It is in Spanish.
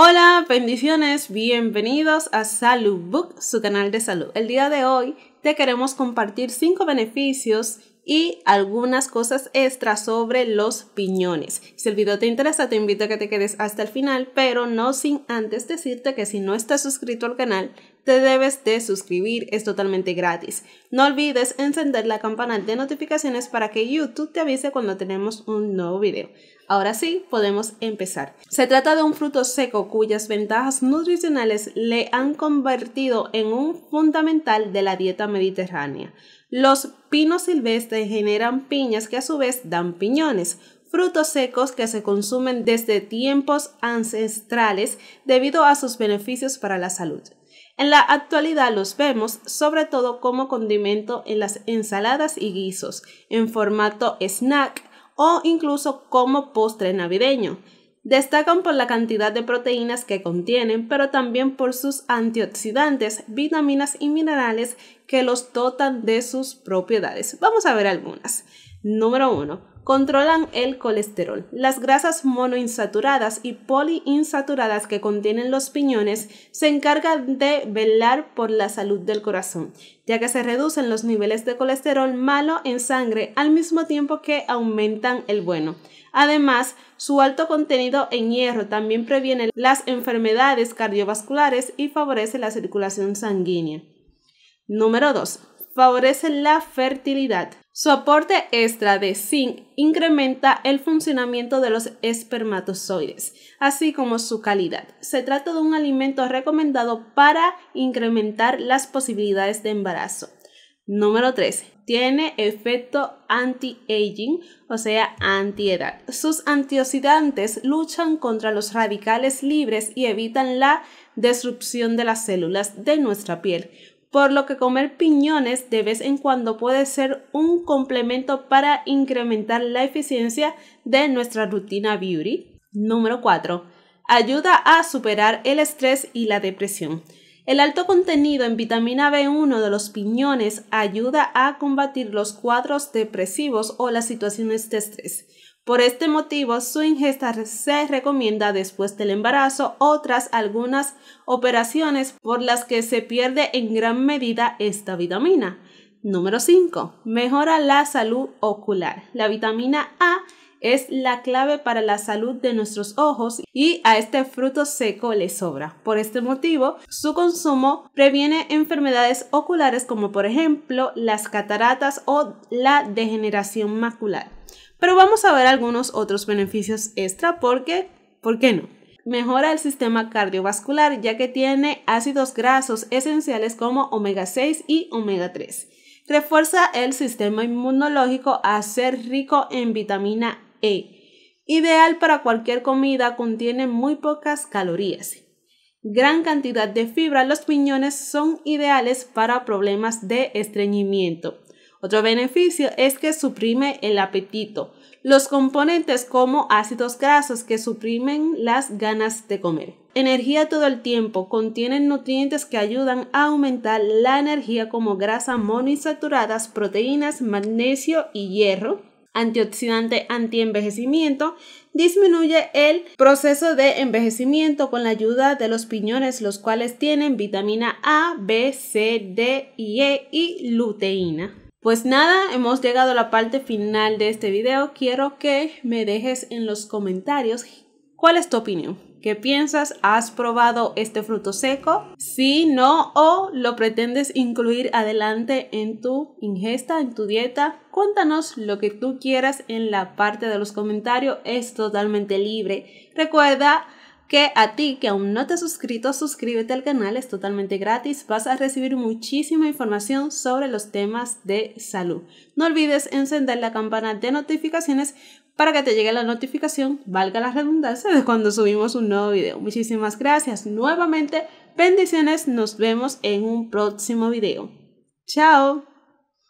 Hola, bendiciones, bienvenidos a Salud Book, su canal de salud. El día de hoy te queremos compartir 5 beneficios y algunas cosas extras sobre los piñones. Si el video te interesa, te invito a que te quedes hasta el final, pero no sin antes decirte que si no estás suscrito al canal, te debes de suscribir, es totalmente gratis. No olvides encender la campana de notificaciones para que YouTube te avise cuando tenemos un nuevo video. Ahora sí, podemos empezar. Se trata de un fruto seco cuyas ventajas nutricionales le han convertido en un fundamental de la dieta mediterránea. Los pinos silvestres generan piñas que a su vez dan piñones, frutos secos que se consumen desde tiempos ancestrales debido a sus beneficios para la salud. En la actualidad los vemos sobre todo como condimento en las ensaladas y guisos, en formato snack o incluso como postre navideño. Destacan por la cantidad de proteínas que contienen, pero también por sus antioxidantes, vitaminas y minerales que los dotan de sus propiedades. Vamos a ver algunas. Número 1 controlan el colesterol. Las grasas monoinsaturadas y poliinsaturadas que contienen los piñones se encargan de velar por la salud del corazón, ya que se reducen los niveles de colesterol malo en sangre al mismo tiempo que aumentan el bueno. Además, su alto contenido en hierro también previene las enfermedades cardiovasculares y favorece la circulación sanguínea. Número 2. Favorece la fertilidad. Su aporte extra de zinc incrementa el funcionamiento de los espermatozoides, así como su calidad. Se trata de un alimento recomendado para incrementar las posibilidades de embarazo. Número 3. Tiene efecto anti-aging, o sea, anti-edad. Sus antioxidantes luchan contra los radicales libres y evitan la destrucción de las células de nuestra piel por lo que comer piñones de vez en cuando puede ser un complemento para incrementar la eficiencia de nuestra rutina beauty. Número 4. Ayuda a superar el estrés y la depresión. El alto contenido en vitamina B1 de los piñones ayuda a combatir los cuadros depresivos o las situaciones de estrés por este motivo, su ingesta se recomienda después del embarazo o tras algunas operaciones por las que se pierde en gran medida esta vitamina. Número 5. Mejora la salud ocular. La vitamina A es la clave para la salud de nuestros ojos y a este fruto seco le sobra. Por este motivo, su consumo previene enfermedades oculares como por ejemplo las cataratas o la degeneración macular. Pero vamos a ver algunos otros beneficios extra porque, ¿por qué no? Mejora el sistema cardiovascular ya que tiene ácidos grasos esenciales como omega 6 y omega 3 refuerza el sistema inmunológico a ser rico en vitamina e. Ideal para cualquier comida, contiene muy pocas calorías. Gran cantidad de fibra, los piñones son ideales para problemas de estreñimiento. Otro beneficio es que suprime el apetito. Los componentes como ácidos grasos que suprimen las ganas de comer. Energía todo el tiempo. Contienen nutrientes que ayudan a aumentar la energía como grasa monoinsaturadas, proteínas, magnesio y hierro antioxidante antienvejecimiento, disminuye el proceso de envejecimiento con la ayuda de los piñones, los cuales tienen vitamina A, B, C, D y e, e y luteína. Pues nada, hemos llegado a la parte final de este video. Quiero que me dejes en los comentarios cuál es tu opinión. ¿Qué piensas? ¿Has probado este fruto seco? Si sí, no, o lo pretendes incluir adelante en tu ingesta, en tu dieta. Cuéntanos lo que tú quieras en la parte de los comentarios. Es totalmente libre. Recuerda que a ti que aún no te has suscrito, suscríbete al canal, es totalmente gratis, vas a recibir muchísima información sobre los temas de salud. No olvides encender la campana de notificaciones para que te llegue la notificación, valga la redundancia, de cuando subimos un nuevo video. Muchísimas gracias nuevamente, bendiciones, nos vemos en un próximo video. Chao.